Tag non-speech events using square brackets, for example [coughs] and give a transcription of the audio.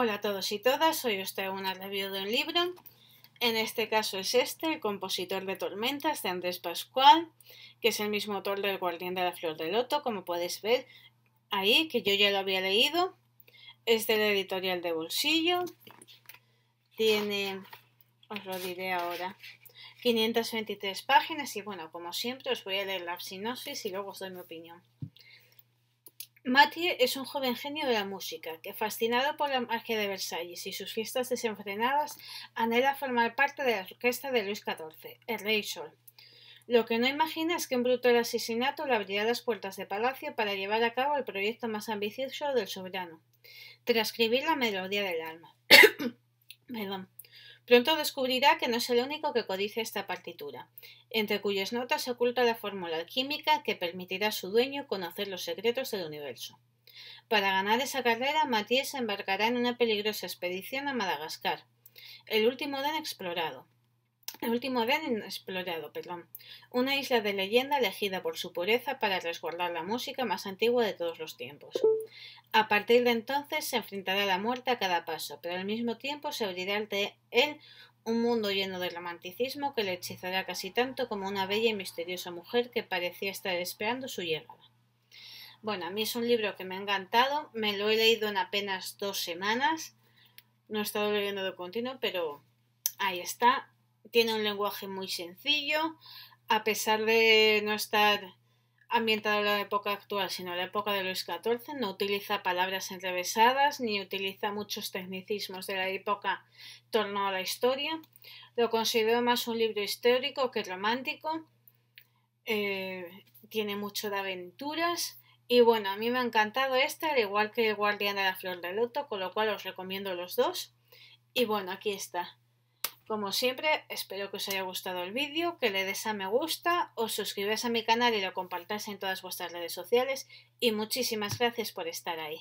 Hola a todos y todas, hoy os traigo una review de un libro. En este caso es este, El compositor de tormentas de Andrés Pascual, que es el mismo autor del Guardián de la Flor de Loto, como podéis ver ahí, que yo ya lo había leído. Es de la editorial de bolsillo. Tiene, os lo diré ahora, 523 páginas y bueno, como siempre os voy a leer la sinopsis y luego os doy mi opinión. Mathieu es un joven genio de la música, que fascinado por la magia de Versalles y sus fiestas desenfrenadas, anhela formar parte de la orquesta de Luis XIV, el Rey Sol. Lo que no imagina es que un brutal asesinato le abrirá las puertas de palacio para llevar a cabo el proyecto más ambicioso del soberano, transcribir la melodía del alma. [coughs] Perdón. Pronto descubrirá que no es el único que codice esta partitura, entre cuyas notas se oculta la fórmula alquímica que permitirá a su dueño conocer los secretos del universo. Para ganar esa carrera, Matías se embarcará en una peligrosa expedición a Madagascar, el último den explorado. El último en inexplorado, perdón. Una isla de leyenda elegida por su pureza para resguardar la música más antigua de todos los tiempos. A partir de entonces se enfrentará a la muerte a cada paso, pero al mismo tiempo se abrirá ante él un mundo lleno de romanticismo que le hechizará casi tanto como una bella y misteriosa mujer que parecía estar esperando su llegada. Bueno, a mí es un libro que me ha encantado, me lo he leído en apenas dos semanas, no he estado leyendo de continuo, pero ahí está, tiene un lenguaje muy sencillo, a pesar de no estar ambientado en la época actual, sino en la época de Luis XIV, no utiliza palabras enrevesadas ni utiliza muchos tecnicismos de la época torno a la historia. Lo considero más un libro histórico que romántico. Eh, tiene mucho de aventuras. Y bueno, a mí me ha encantado este, al igual que el de la Flor de Loto, con lo cual os recomiendo los dos. Y bueno, aquí está. Como siempre, espero que os haya gustado el vídeo, que le des a me gusta, os suscribáis a mi canal y lo compartáis en todas vuestras redes sociales y muchísimas gracias por estar ahí.